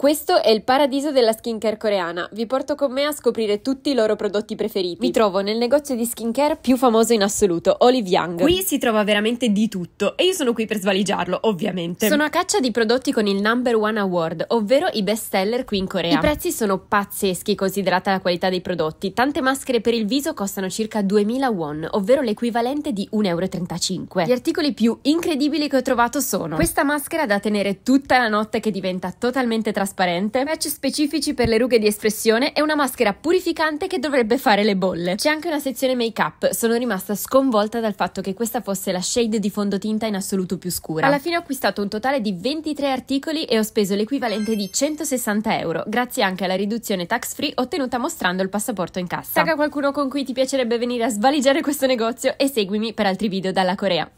Questo è il paradiso della skincare coreana. Vi porto con me a scoprire tutti i loro prodotti preferiti. Mi trovo nel negozio di skincare più famoso in assoluto, Olive Young. Qui si trova veramente di tutto e io sono qui per svaligiarlo, ovviamente. Sono a caccia di prodotti con il number one award, ovvero i best seller qui in Corea. I prezzi sono pazzeschi considerata la qualità dei prodotti. Tante maschere per il viso costano circa 2000 won, ovvero l'equivalente di 1,35 euro. Gli articoli più incredibili che ho trovato sono questa maschera da tenere tutta la notte che diventa totalmente trasparente trasparente, patch specifici per le rughe di espressione e una maschera purificante che dovrebbe fare le bolle. C'è anche una sezione make up, sono rimasta sconvolta dal fatto che questa fosse la shade di fondotinta in assoluto più scura. Alla fine ho acquistato un totale di 23 articoli e ho speso l'equivalente di 160 euro, grazie anche alla riduzione tax free ottenuta mostrando il passaporto in cassa. Saga qualcuno con cui ti piacerebbe venire a svaligiare questo negozio e seguimi per altri video dalla Corea.